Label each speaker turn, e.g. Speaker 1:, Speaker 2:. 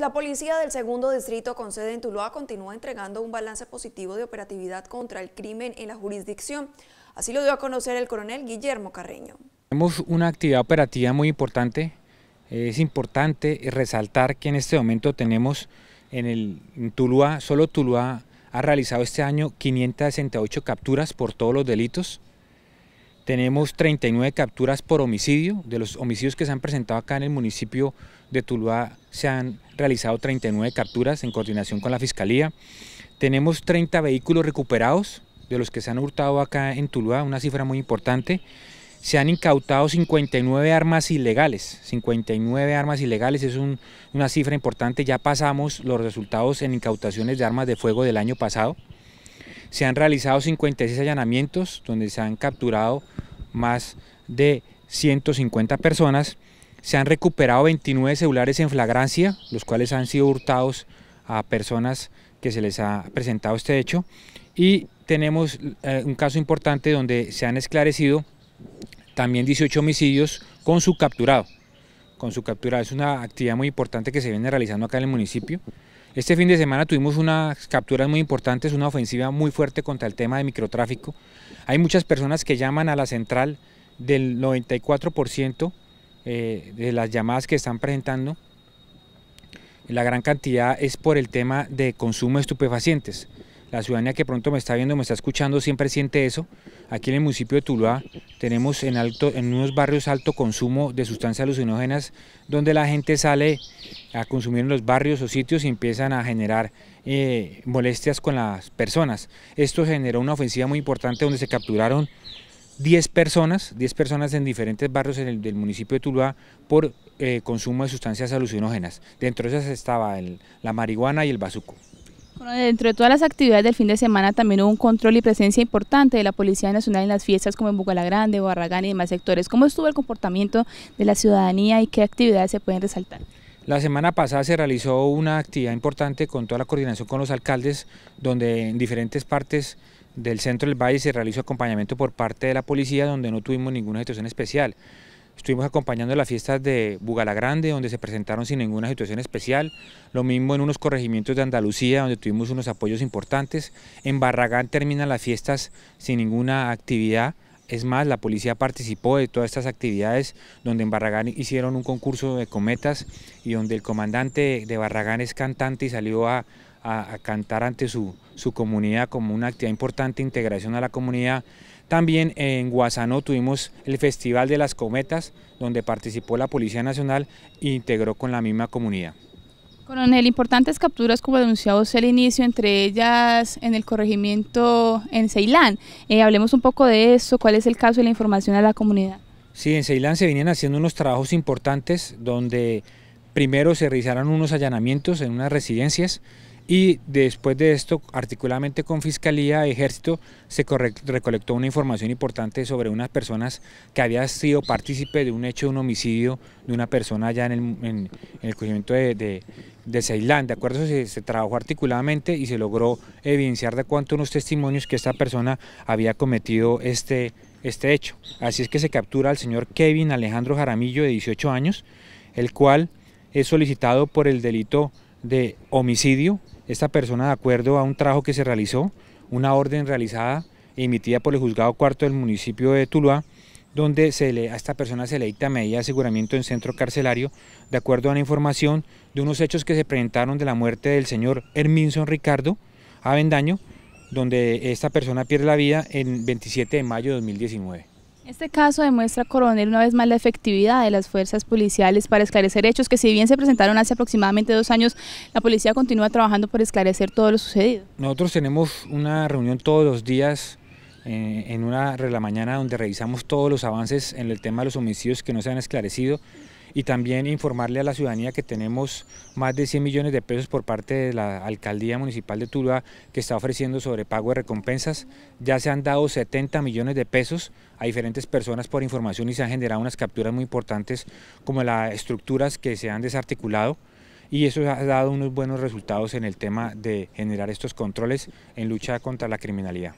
Speaker 1: La policía del segundo distrito con sede en Tuluá continúa entregando un balance positivo de operatividad contra el crimen en la jurisdicción. Así lo dio a conocer el coronel Guillermo Carreño.
Speaker 2: Tenemos una actividad operativa muy importante. Es importante resaltar que en este momento tenemos en, el, Tuluá, solo Tuluá ha realizado este año 568 capturas por todos los delitos. Tenemos 39 capturas por homicidio. De los homicidios que se han presentado acá en el municipio de Tuluá, se han realizado 39 capturas en coordinación con la Fiscalía. Tenemos 30 vehículos recuperados, de los que se han hurtado acá en Tuluá, una cifra muy importante. Se han incautado 59 armas ilegales, 59 armas ilegales es una cifra importante, ya pasamos los resultados en incautaciones de armas de fuego del año pasado. Se han realizado 56 allanamientos donde se han capturado más de 150 personas. Se han recuperado 29 celulares en flagrancia, los cuales han sido hurtados a personas que se les ha presentado este hecho. Y tenemos eh, un caso importante donde se han esclarecido también 18 homicidios con su capturado. Con su capturado es una actividad muy importante que se viene realizando acá en el municipio. Este fin de semana tuvimos unas capturas muy importantes, una ofensiva muy fuerte contra el tema de microtráfico. Hay muchas personas que llaman a la central del 94% eh, de las llamadas que están presentando. La gran cantidad es por el tema de consumo de estupefacientes. La ciudadanía que pronto me está viendo, me está escuchando, siempre siente eso. Aquí en el municipio de Tuluá tenemos en, alto, en unos barrios alto consumo de sustancias alucinógenas donde la gente sale a consumir en los barrios o sitios y empiezan a generar eh, molestias con las personas. Esto generó una ofensiva muy importante donde se capturaron 10 personas, 10 personas en diferentes barrios del, municipio de Tuluá por eh, consumo de sustancias alucinógenas. Dentro de esas estaba la marihuana y el bazuco
Speaker 1: dentro de todas las actividades del fin de semana también hubo un control y presencia importante de la Policía Nacional en las fiestas como en Bucala Grande, Barragán y demás sectores. ¿Cómo estuvo el comportamiento de la ciudadanía y qué actividades se pueden resaltar?
Speaker 2: La semana pasada se realizó una actividad importante con toda la coordinación con los alcaldes, donde en diferentes partes del centro del valle se realizó acompañamiento por parte de la policía, donde no tuvimos ninguna situación especial. Estuvimos acompañando las fiestas de Bugalagrande, donde se presentaron sin ninguna situación especial. Lo mismo en unos corregimientos de Andalucía, donde tuvimos unos apoyos importantes. En Barragán terminan las fiestas sin ninguna actividad. Es más, la policía participó de todas estas actividades donde en Barragán hicieron un concurso de cometas y donde el comandante de Barragán es cantante y salió a, cantar ante su, su comunidad como una actividad importante, integración a la comunidad. También en Guasano tuvimos el Festival de las Cometas, donde participó la Policía Nacional e integró con la misma comunidad.
Speaker 1: Coronel, importantes capturas como denunciados al inicio, entre ellas en el corregimiento en Ceilán. Eh, hablemos un poco de eso, cuál es el caso y la información a la comunidad.
Speaker 2: Sí, en Ceilán se venían haciendo unos trabajos importantes donde primero se realizaron unos allanamientos en unas residencias, y después de esto, articuladamente con Fiscalía y Ejército, se recolectó una información importante sobre unas personas que había sido partícipe de un hecho de un homicidio de una persona allá en el, en, el cogimiento de, de, de, Ceilán. De acuerdo, se, trabajó articuladamente y se logró evidenciar de cuánto unos testimonios que esta persona había cometido este, este hecho. Así es que se captura al señor Kevin Alejandro Jaramillo, de 18 años, el cual es solicitado por el delito de homicidio esta persona de acuerdo a un trabajo que se realizó, una orden realizada emitida por el juzgado cuarto del municipio de Tuluá, donde se le, a esta persona se le dicta medida de aseguramiento en centro carcelario, de acuerdo a la información de unos hechos que se presentaron de la muerte del señor Herminson Ricardo Avendaño, donde esta persona pierde la vida el 27 de mayo de 2019.
Speaker 1: Este caso demuestra, coronel, una vez más la efectividad de las fuerzas policiales para esclarecer hechos que si bien se presentaron hace aproximadamente dos años, la policía continúa trabajando por esclarecer todo lo sucedido.
Speaker 2: Nosotros tenemos una reunión todos los días eh, en una de la mañana donde revisamos todos los avances en el tema de los homicidios que no se han esclarecido y también informarle a la ciudadanía que tenemos más de 100 millones de pesos por parte de la Alcaldía Municipal de Tuluá que está ofreciendo sobre pago de recompensas. Ya se han dado 70 millones de pesos a diferentes personas por información y se han generado unas capturas muy importantes como las estructuras que se han desarticulado y eso ha dado unos buenos resultados en el tema de generar estos controles en lucha contra la criminalidad.